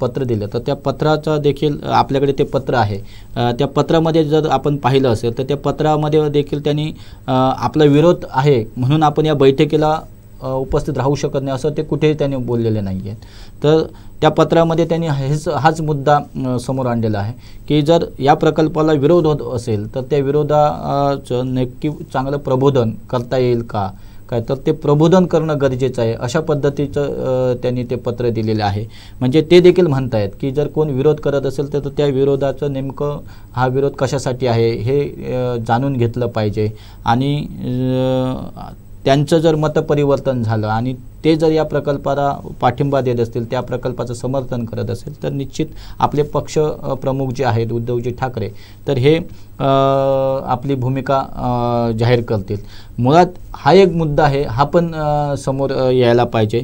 पत्र दिलं तर त्या पत्राचं देखील आपल्याकडे ते पत्र आहे त्या पत्रामध्ये जर आपण पाहिलं असेल तर त्या पत्रामध्ये देखील त्यांनी आपला विरोध आहे म्हणून आपण या बैठकीला उपस्थित राहू शकत नाही असं ते कुठेही त्यांनी बोललेले नाही आहेत तर त्या पत्रामध्ये त्यांनी हेच हाच मुद्दा समोर आणलेला आहे की जर या प्रकल्पाला विरोध होत असेल तर त्या विरोधाचं नक्की चांगलं प्रबोधन करता येईल का काय तर ते प्रबोधन करणं गरजेचं आहे अशा पद्धतीचं त्यांनी ते पत्र दिलेलं आहे म्हणजे ते देखील म्हणत की जर कोण विरोध करत असेल तर त्या विरोधाचं नेमकं हा विरोध कशासाठी आहे हे जाणून घेतलं पाहिजे आणि त्यांचं जर मतपरिवर्तन झालं आणि ते जर या प्रकल्पाला पाठिंबा देत असतील त्या प्रकल्पाचं समर्थन करत असेल तर निश्चित आपले पक्ष प्रमुख जे आहेत उद्धवजी ठाकरे तर हे आपली भूमिका जाहीर करतील मुळात हा एक मुद्दा आहे हा पण समोर यायला पाहिजे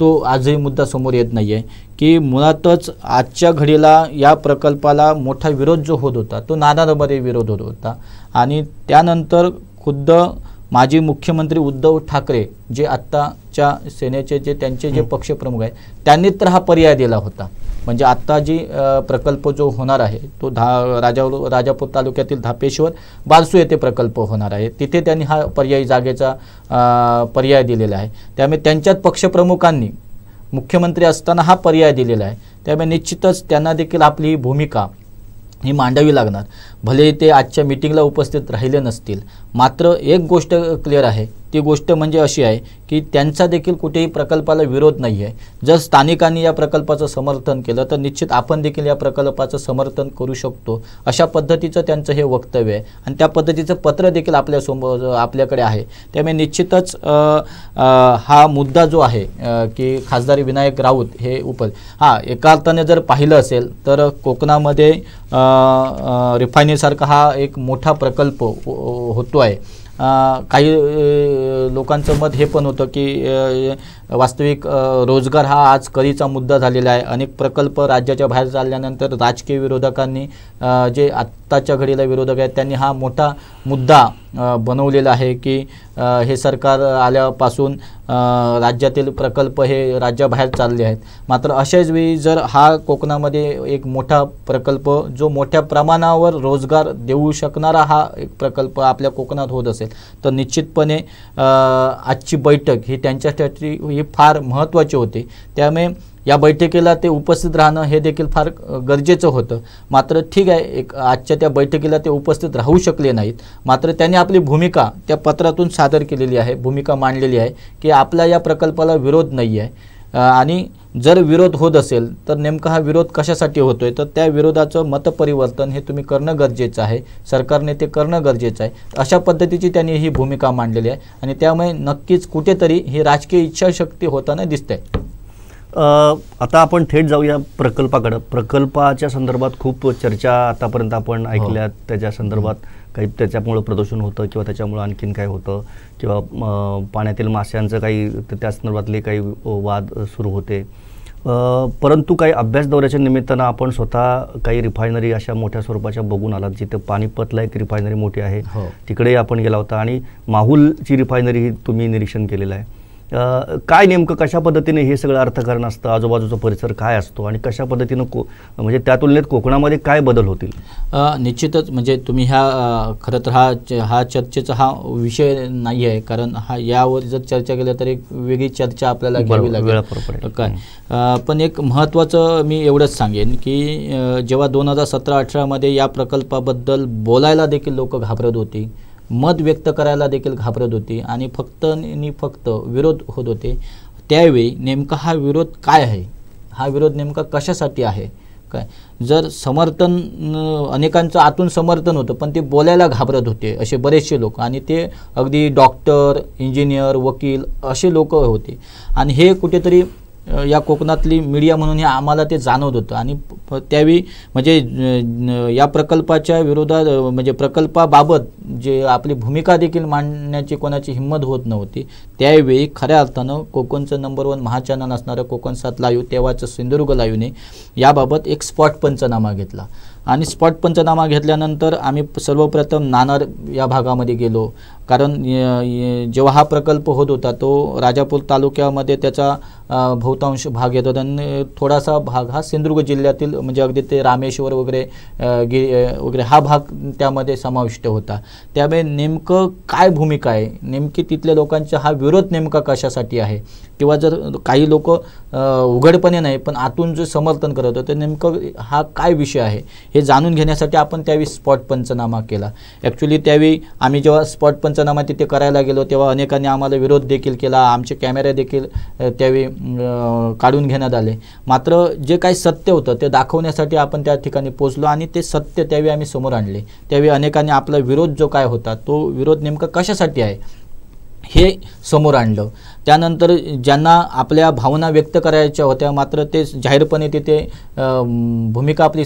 तो आजही मुद्दा समोर येत नाही आहे की मुळातच आजच्या घडीला या प्रकल्पाला मोठा विरोध जो होत होता तो नानारबारे विरोध होत होता आणि त्यानंतर खुद्द माजी मुख्यमंत्री उद्धव ठाकरे जे आत्ताच्या सेनेचे जे त्यांचे जे पक्षप्रमुख आहेत त्यांनी तर हा पर्याय दिला होता म्हणजे आत्ता जी प्रकल्प जो होणार आहे तो धा राजा राजापूर तालुक्यातील धापेश्वर बारसू येथे प्रकल्प होणार आहे तिथे त्यांनी हा पर्यायी जागेचा पर्याय दिलेला आहे त्यामुळे त्यांच्यात पक्षप्रमुखांनी मुख्यमंत्री असताना हा पर्याय दिलेला आहे त्यामुळे निश्चितच त्यांना देखील आपली भूमिका ही मांडावी लागणार भले ते आजच्या मिटिंगला उपस्थित राहिले नसतील मात्र एक गोष्ट क्लिअर आहे ती गोष्ट म्हणजे अशी आहे की त्यांचा देखील कुठेही प्रकल्पाला विरोध नाही आहे जर स्थानिकांनी या प्रकल्पाचं समर्थन केलं तर निश्चित आपण देखील या प्रकल्पाचं समर्थन करू शकतो अशा पद्धतीचं त्यांचं हे वक्तव्य आहे आणि त्या पद्धतीचं पत्र देखील आपल्यासमोर आपल्याकडे आहे त्यामुळे निश्चितच हा मुद्दा जो आहे की खासदार विनायक राऊत हे उप हां एका अर्थाने जर पाहिलं असेल तर कोकणामध्ये रिफायनरीसारखा हा एक मोठा प्रकल्प हो, होतो आहे काही लोकांचं मत हे पण होतं की वास्तविक रोजगार हा आज करीचा मुद्दा झालेला आहे अनेक प्रकल्प राज्याच्या बाहेर चालल्यानंतर राजकीय विरोधकांनी जे आत्ताच्या घडीला विरोधक आहेत त्यांनी हा मोठा मुद्दा बनवलेलं आहे की हे सरकार आल्यापासून राज्यातील प्रकल्प हे राज्याबाहेर चालले आहेत मात्र अशाच वेळी जर हा कोकणामध्ये एक मोठा प्रकल्प जो मोठ्या प्रमाणावर रोजगार देऊ शकणारा हा एक प्रकल्प आपल्या कोकणात होत असेल तर निश्चितपणे आजची बैठक ही त्यांच्यासाठी ही फार महत्त्वाची होती त्यामुळे या बैठकीला ते उपस्थित राहणं हे देखील फार गरजेचं होतं मात्र ठीक आहे एक आजच्या त्या बैठकीला ते उपस्थित राहू शकले नाहीत मात्र त्यांनी आपली भूमिका त्या पत्रातून सादर केलेली आहे भूमिका मांडलेली आहे की आपल्या या प्रकल्पाला विरोध नाही आहे आणि जर विरोध होत असेल तर नेमका हा विरोध कशासाठी होतो आहे तर त्या विरोधाचं मतपरिवर्तन हे तुम्ही करणं गरजेचं आहे सरकारने ते करणं गरजेचं आहे अशा पद्धतीची त्यांनी ही भूमिका मांडलेली आहे आणि त्यामुळे नक्कीच कुठेतरी ही राजकीय इच्छाशक्ती होताना दिसते आता आपण थेट जाऊया प्रकल्पाकडं प्रकल्पाच्या संदर्भात खूप चर्चा आतापर्यंत आपण हो. ऐकल्या त्याच्या संदर्भात काही त्याच्यामुळं प्रदूषण होतं किंवा त्याच्यामुळं आणखीन काय होतं किंवा पाण्यातील माश्यांचं काही त्या संदर्भातले काही वाद सुरू होते परंतु काही अभ्यास दौऱ्याच्या निमित्तानं आपण स्वतः काही रिफायनरी अशा मोठ्या स्वरूपाच्या बघून आलात जिथे पाणीपतला एक रिफायनरी मोठी आहे हो. तिकडेही आपण गेला होता आणि माहुलची रिफायनरी तुम्ही निरीक्षण केलेलं आहे काय नेमकं कशा पद्धतीने हे सगळं अर्थकारण असतं आजूबाजूचा परिसर काय असतो आणि कशा पद्धतीनं को म्हणजे त्या तुलनेत कोकणामध्ये काय बदल होतील निश्चितच म्हणजे तुम्ही ह्या खरं तर हा हा चर्चेचा हा विषय नाही आहे कारण हा यावर जर चर्चा केली तर एक वेगळी चर्चा आपल्याला घ्यावी लागेल काय पण एक महत्त्वाचं मी एवढंच सांगेन की जेव्हा दोन हजार सतरा अठरामध्ये या प्रकल्पाबद्दल बोलायला देखील लोक घाबरत होती मत व्यक्त करायला देखील घाबरत होते आणि फक्त आणि फक्त विरोध होत होते त्यावेळी नेमका हा विरोध काय आहे हा विरोध नेमका कशासाठी आहे काय जर समर्थन अनेकांचं आतून समर्थन होतं पण ते बोलायला घाबरत होते असे बरेचसे लोक आणि ते अगदी डॉक्टर इंजिनियर वकील असे लोक होते आणि हे कुठेतरी या कोकणातली मीडिया म्हणून हे आम्हाला ते जाणवत होतं आणि त्यावेळी म्हणजे या प्रकल्पाच्या विरोधात म्हणजे प्रकल्पाबाबत जे आपली भूमिका देखील मांडण्याची कोणाची हिंमत होत नव्हती त्यावेळी खऱ्या अर्थानं कोकणचं नंबर वन महाचॅनल असणारं कोकण सात लाईव्ह तेव्हाचं सिंधुदुर्ग लाईव्हने याबाबत एक स्पॉट पंचनामा घेतला आणि स्पॉट पंचनामा घेतल्यानंतर आम्ही सर्वप्रथम नानार या भागामध्ये गेलो कारण जेव्हा हा प्रकल्प होत होता तो राजापूर तालुक्यामध्ये त्याचा बहुतांश भाग येत होता आणि थोडासा भाग हा सिंधुदुर्ग जिल्ह्यातील म्हणजे अगदी ते रामेश्वर वगैरे गिरी वगैरे हा भाग त्यामध्ये समाविष्ट होता त्यामुळे नेमकं काय भूमिका आहे नेमकी तिथल्या लोकांचा हा विरोध नेमका कशासाठी आहे किंवा जर काही लोक उघडपणे नाही पण आतून जे समर्थन करत होतं तर नेमकं हा काय विषय आहे हे जाणून घेण्यासाठी आपण त्यावेळी स्पॉट पंचनामा केला ॲक्च्युली त्यावेळी आम्ही जेव्हा स्पॉट पंच पंचनामा तिथे करायला गेलो तेव्हा अनेकांनी आम्हाला विरोध देखील केला आमचे कॅमेरे देखील त्यावेळी काढून घेण्यात आले मात्र जे काही सत्य होतं ते दाखवण्यासाठी आपण त्या ठिकाणी पोचलो आणि ते सत्य त्यावेळी आम्ही समोर आणले त्यावेळी अनेकांनी आपला विरोध जो काय होता तो विरोध नेमका कशासाठी आहे हे समोर आणलं त्यानंतर ज्यांना आपल्या भावना व्यक्त करायच्या होत्या मात्र ते जाहीरपणे तिथे भूमिका आपली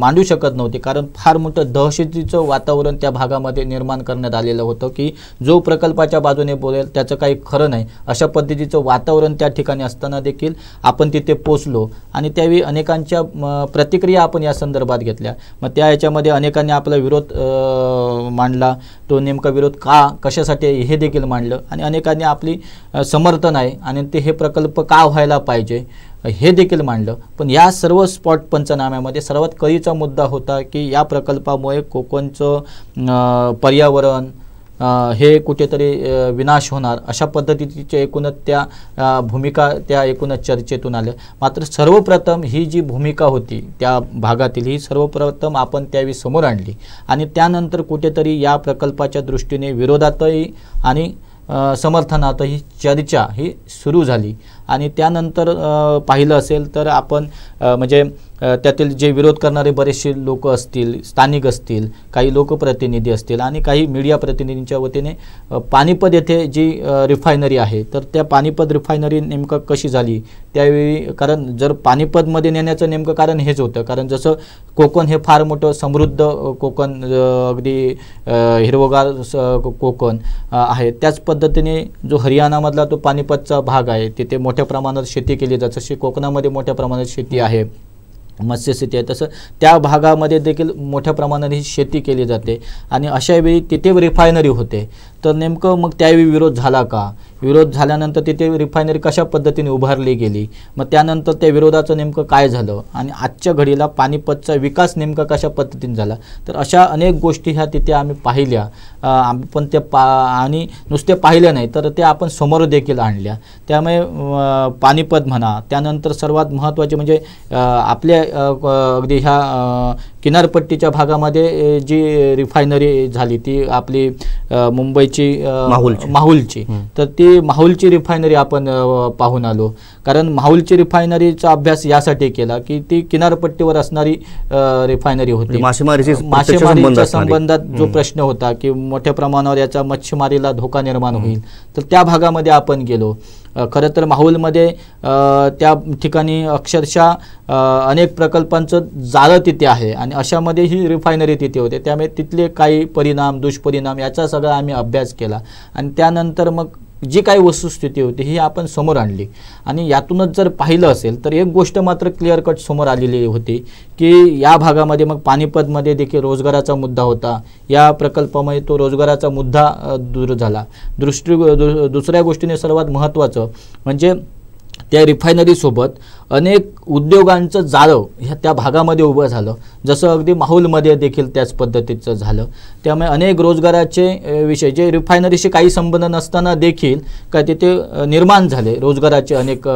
मांडू शकत नव्हती कारण फार मोठं दहशतीचं वातावरण त्या भागामध्ये निर्माण करण्यात आलेलं होतं की जो प्रकल्पाच्या बाजूने बोलेल त्याचं काही खरं नाही अशा पद्धतीचं वातावरण त्या ठिकाणी असताना देखील आपण तिथे पोचलो आणि त्यावेळी अनेकांच्या प्रतिक्रिया आपण या संदर्भात घेतल्या मग त्या याच्यामध्ये अनेकांनी आपला विरोध मांडला तो नेमका विरोध का कशासाठी हे देखील मांडलं आणि अनेकांनी आपली समर्थन आहे आणि ते हे प्रकल्प का व्हायला पाहिजे हे देखील मांडलं पण या सर्व स्पॉट पंचनाम्यामध्ये सर्वात कळीचा मुद्दा होता की या प्रकल्पामुळे कोकणचं पर्यावरण हे कुठेतरी विनाश होणार अशा पद्धतीच्या एकूणच त्या भूमिका त्या एकूणच चर्चेतून आल्या मात्र सर्वप्रथम ही जी भूमिका होती त्या भागातील ही सर्वप्रथम आपण त्यावेळी समोर आणली आणि त्यानंतर कुठेतरी या प्रकल्पाच्या दृष्टीने विरोधातही आणि समर्थनातही चर्चा ही सुरू झाली आणि त्यानंतर पाहिलं असेल तर आपण म्हणजे त्यातील जे विरोध करणारे बरेचसे लोक असतील स्थानिक असतील काही लोकप्रतिनिधी असतील आणि काही मीडिया प्रतिनिधींच्या वतीने पानिपत येथे जी रिफायनरी आहे तर त्या पानिपत रिफायनरी नेमकं कशी झाली त्यावेळी कारण जर पानिपतमध्ये नेण्याचं नेमकं कारण हेच होतं कारण जसं कोकण हे फार मोठं समृद्ध कोकण अगदी हिरवगार कोकण आहे त्याच पद्धतीने जो हरियाणामधला तो पानिपतचा भाग आहे तिथे मोठ्या मोठ्या प्रमाणात शेती केली जाते जशी कोकणामध्ये मोठ्या प्रमाणात शेती आहे मत्स्य शेती आहे तसं त्या भागामध्ये देखील मोठ्या प्रमाणात ही शेती केली जाते आणि अशावेळी तिथे रिफायनरी होते तर नेमकं मग त्यावेळी विरोध झाला का विरोध झाल्यानंतर तिथे रिफायनरी कशा पद्धतीने उभारली गेली मग त्यानंतर त्या विरोधाचं नेमकं काय झालं आणि आजच्या घडीला पानिपतचा विकास नेमका कशा पद्धतीने झाला तर अशा अनेक गोष्टी ह्या तिथे आम्ही पाहिल्या पण त्या पा आणि नुसत्या पाहिल्या नाही तर त्या आपण समोर देखील आणल्या त्यामुळे पानिपत म्हणा त्यानंतर सर्वात महत्त्वाचे म्हणजे आपल्या अगदी ह्या किनारपट्टीच्या भागामध्ये जी रिफायनरी झाली ती आपली मुंबईची माहुलची तर ती माहुलची रिफायनरी आपण पाहून आलो कारण माहुलची रिफायनरीचा अभ्यास यासाठी केला की ती किनारपट्टीवर असणारी रिफायनरी होती म्हणजे मासेमारीची मासेमारीच्या संबंधात जो प्रश्न होता की मोठ्या प्रमाणावर याचा मच्छीमारीला धोका निर्माण होईल तर त्या भागामध्ये आपण गेलो खरं तर माहूलमध्ये त्या ठिकाणी अक्षरशः अनेक प्रकल्पांचं जाळं तिथे आहे आणि अशामध्ये ही रिफायनरी तिथे होते त्यामुळे तिथले काही परिणाम दुष्परिणाम याचा सगळा आम्ही अभ्यास केला आणि त्यानंतर मग जी काही वस्तुस्थिती होती ही आपण समोर आणली आणि यातूनच जर पाहिलं असेल तर एक गोष्ट मात्र क्लिअर कट समोर आलेली होती की या भागामध्ये मग पानिपतमध्ये देखील रोजगाराचा मुद्दा होता या प्रकल्पामुळे तो रोजगाराचा मुद्दा दूर झाला दृष्टी दुसऱ्या गोष्टीने सर्वात महत्त्वाचं म्हणजे त्या रिफायनरीसोबत अनेक उद्योगांचं जाळं ह्या त्या भागामध्ये उभं झालं जसं अगदी माहूलमध्ये देखील त्याच पद्धतीचं झालं त्यामुळे अनेक रोजगाराचे विषय जे रिफायनरीशी काही संबंध नसताना देखील काय तिथे निर्माण झाले रोजगाराचे अनेक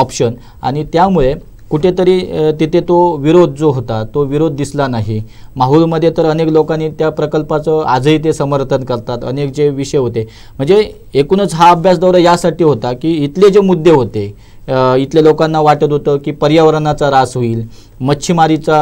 ऑप्शन आणि त्यामुळे कुठेतरी तिथे तो विरोध जो होता तो विरोध दिसला नाही माहूलमध्ये तर अनेक लोकांनी त्या प्रकल्पाचं आजही ते समर्थन करतात अनेक जे विषय होते म्हणजे एकूणच हा अभ्यास दौरा यासाठी होता की इथले जे मुद्दे होते इथल्या लोकांना वाटत होतं की पर्यावरणाचा रास होईल मच्छीमारीचा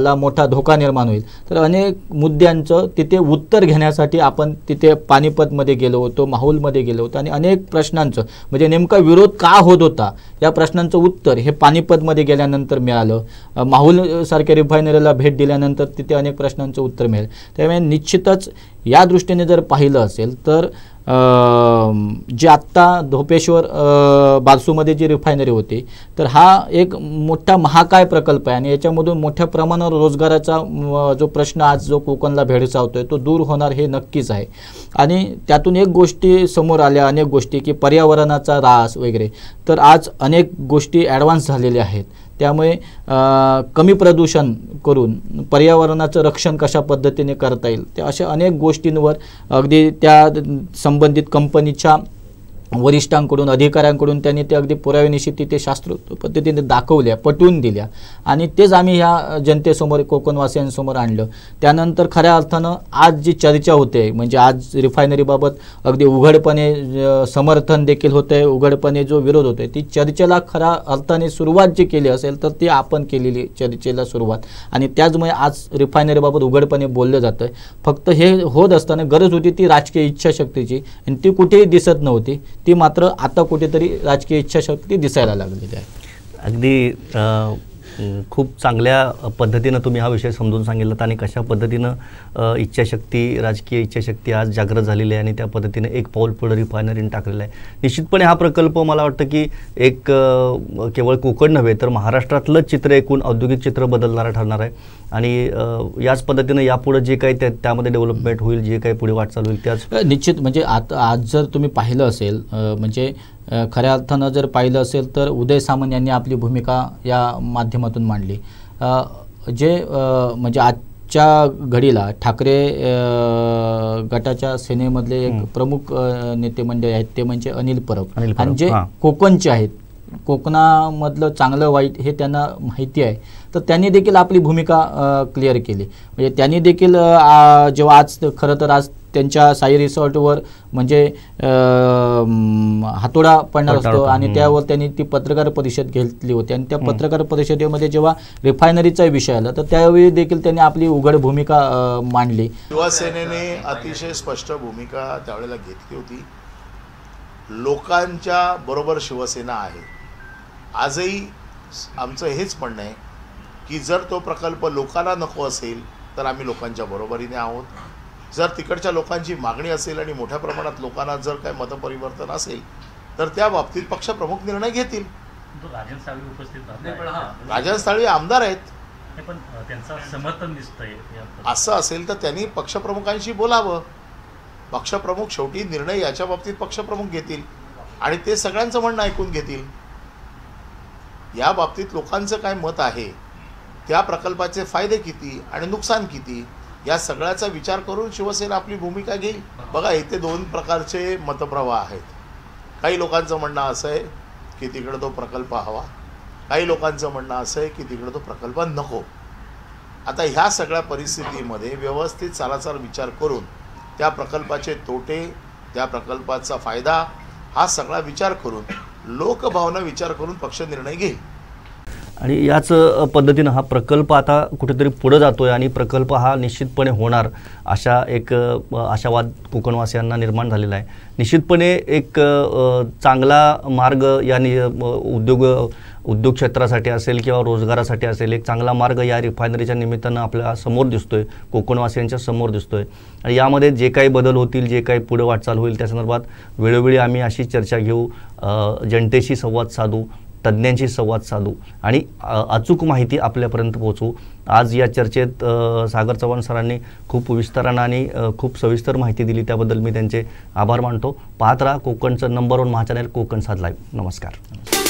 ला मोठा धोका निर्माण होईल तर अनेक मुद्द्यांचं तिथे उत्तर घेण्यासाठी आपण तिथे पानिपतमध्ये गेलो होतो माहूलमध्ये गेलो होतो आणि अनेक प्रश्नांचं म्हणजे नेमका विरोध का होत होता या प्रश्नांचं उत्तर हे पानिपतमध्ये गेल्यानंतर मिळालं माहूलसारख्या रिफायनरीला भेट दिल्यानंतर तिथे अनेक प्रश्नांचं उत्तर मिळेल त्यामुळे निश्चितच या दृष्टीने जर पाहिलं असेल तर जे आत्ता धोपेश्वर बारसूमध्ये जी रिफायनरी होती तर हा एक मोठा महाकाल काय प्रकल्प आहे आणि याच्यामधून मोठ्या प्रमाणावर रोजगाराचा जो प्रश्न आज जो कोकणला भेडसावतोय तो दूर होणार हे नक्कीच आहे आणि त्यातून एक गोष्टी समोर आल्या अनेक गोष्टी की पर्यावरणाचा रास वगैरे तर आज अनेक गोष्टी ॲडव्हान्स झालेल्या आहेत त्यामुळे कमी प्रदूषण करून पर्यावरणाचं रक्षण कशा पद्धतीने करता येईल त्या अशा अनेक गोष्टींवर अगदी त्या संबंधित कंपनीच्या वरिष्ठांकडून अधिकाऱ्यांकडून त्यांनी ते अगदी पुराव्यानिशी तिथे शास्त्रोक्त पद्धतीने दाखवल्या पटवून दिल्या आणि तेच आम्ही ह्या जनतेसमोर कोकणवासियांसमोर आणलं त्यानंतर खऱ्या अर्थानं आज जी चर्चा होते म्हणजे आज रिफायनरीबाबत अगदी उघडपणे समर्थन देखील आहे उघडपणे जो विरोध होते ती चर्चेला खऱ्या अर्थाने सुरुवात जी केली असेल तर ती आपण केलेली चर्चेला सुरुवात आणि त्याचमुळे आज रिफायनरीबाबत उघडपणे बोललं जातं आहे फक्त हे होत असताना गरज होती ती राजकीय इच्छाशक्तीची आणि ती कुठेही दिसत नव्हती ती मात्र आता कुठेतरी राजकीय इच्छाशक्ती दिसायला लागलेली आहे अगदी खूप चांगल्या पद्धतीनं तुम्ही हा विषय समजून सांगितलात आणि कशा पद्धतीनं इच्छाशक्ती राजकीय इच्छाशक्ती आज जागृत झालेली आहे आणि त्या पद्धतीनं एक पाऊल पुढे रिफायनरीनं टाकलेलं आहे निश्चितपणे हा प्रकल्प मला वाटतं की एक केवळ कोकण नव्हे तर महाराष्ट्रातलंच चित्र एकूण औद्योगिक चित्र बदलणारा ठरणार आहे आणि याच पद्धतीनं यापुढे जे काही त्यामध्ये डेव्हलपमेंट होईल जे काही पुढे वाटचाल होईल त्याच निश्चित म्हणजे आता आज जर तुम्ही पाहिलं असेल म्हणजे खऱ्या अर्थानं जर पाहिलं असेल तर उदय सामंत यांनी आपली भूमिका या माध्यमातून मांडली जे म्हणजे आजच्या घडीला ठाकरे गटाच्या सेनेमधले एक प्रमुख नेते मंडळी म्हणजे आहेत ते म्हणजे अनिल परब आणि जे कोकणचे आहेत कोकणामधलं चांगलं वाईट हे त्यांना माहिती आहे तर त्यांनी देखील आपली भूमिका क्लिअर केली म्हणजे त्यांनी देखील जेव्हा आज खरं तर आज त्यांच्या साई रिसॉर्टवर म्हणजे हातोडा पडणार असतो आणि त्यावर त्यांनी ती पत्रकार परिषद घेतली होती आणि त्या पत्रकार परिषदेमध्ये जेव्हा रिफायनरीचा विषय आला तर त्यावेळी देखील त्यांनी आपली उघड भूमिका मांडली शिवसेनेने अतिशय स्पष्ट भूमिका त्यावेळेला घेतली होती लोकांच्या बरोबर शिवसेना आहे आजही आमचं हेच म्हणणं आहे की जर तो प्रकल्प लोकांना नको असेल तर आम्ही लोकांच्या बरोबरीने आहोत जर तिकडच्या लोकांची मागणी असेल आणि मोठ्या प्रमाणात लोकांना जर काय मतपरिवर्तन असेल तर त्या बाबतीत पक्षप्रमुख निर्णय घेतील राजन साळवी आमदार आहेत असं असेल तर त्यांनी पक्षप्रमुखांशी बोलावं पक्षप्रमुख शेवटी निर्णय याच्या बाबतीत पक्षप्रमुख घेतील आणि ते सगळ्यांचं म्हणणं ऐकून घेतील या बाबतीत लोकांचं काय मत आहे त्या प्रकल्पाचे फायदे किती आणि नुकसान किती या सगळ्याचा विचार करून शिवसेना आपली भूमिका घेईल बघा इथे दोन प्रकारचे मतप्रवाह आहेत काही लोकांचं म्हणणं असं आहे की तिकडं तो प्रकल्प हवा काही लोकांचं म्हणणं असं आहे की तिकडं तो प्रकल्प नको आता ह्या सगळ्या परिस्थितीमध्ये व्यवस्थित चालाचाल विचार करून त्या प्रकल्पाचे तोटे त्या प्रकल्पाचा फायदा हा सगळा विचार करून लोकभावना विचार करून पक्ष निर्णय घेईल आणि याच पद्धतीनं हा प्रकल्प आता कुठेतरी पुढं जातो आहे आणि प्रकल्प हा निश्चितपणे होणार अशा एक आशावाद कोकणवासियांना निर्माण झालेला आहे निश्चितपणे एक चांगला मार्ग या नि उद्योग उद्योग क्षेत्रासाठी असेल किंवा रोजगारासाठी असेल एक चांगला मार्ग या रिफायनरीच्या निमित्तानं आपल्या समोर दिसतोय कोकणवासियांच्या समोर दिसतोय आणि यामध्ये जे काही बदल होतील जे काही पुढे वाटचाल होईल त्या संदर्भात वेळोवेळी आम्ही अशी चर्चा घेऊ जनतेशी संवाद साधू तज्ज्ञांशी संवाद साधू आणि अचूक माहिती आपल्यापर्यंत पोहोचू आज या चर्चेत सागर चव्हाण सरांनी खूप विस्तारानं आणि खूप सविस्तर माहिती दिली त्याबद्दल मी त्यांचे आभार मानतो पाहत राहा कोकणचं नंबर वन महाचॅनल कोकण साध लाईव्ह नमस्कार